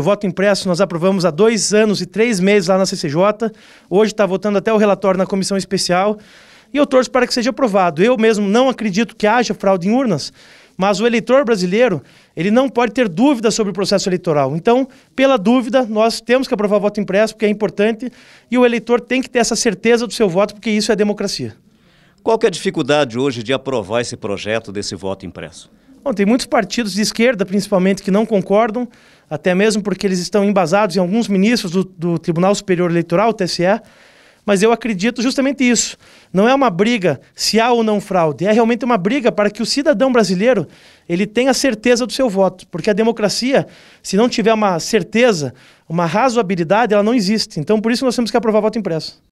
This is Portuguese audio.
O voto impresso nós aprovamos há dois anos e três meses lá na CCJ. Hoje está votando até o relatório na comissão especial. E eu torço para que seja aprovado. Eu mesmo não acredito que haja fraude em urnas, mas o eleitor brasileiro, ele não pode ter dúvida sobre o processo eleitoral. Então, pela dúvida, nós temos que aprovar o voto impresso, porque é importante, e o eleitor tem que ter essa certeza do seu voto, porque isso é democracia. Qual é a dificuldade hoje de aprovar esse projeto desse voto impresso? Bom, tem muitos partidos de esquerda, principalmente, que não concordam, até mesmo porque eles estão embasados em alguns ministros do, do Tribunal Superior Eleitoral, TSE, mas eu acredito justamente isso. Não é uma briga se há ou não fraude, é realmente uma briga para que o cidadão brasileiro ele tenha certeza do seu voto, porque a democracia, se não tiver uma certeza, uma razoabilidade, ela não existe. Então, por isso nós temos que aprovar voto impresso.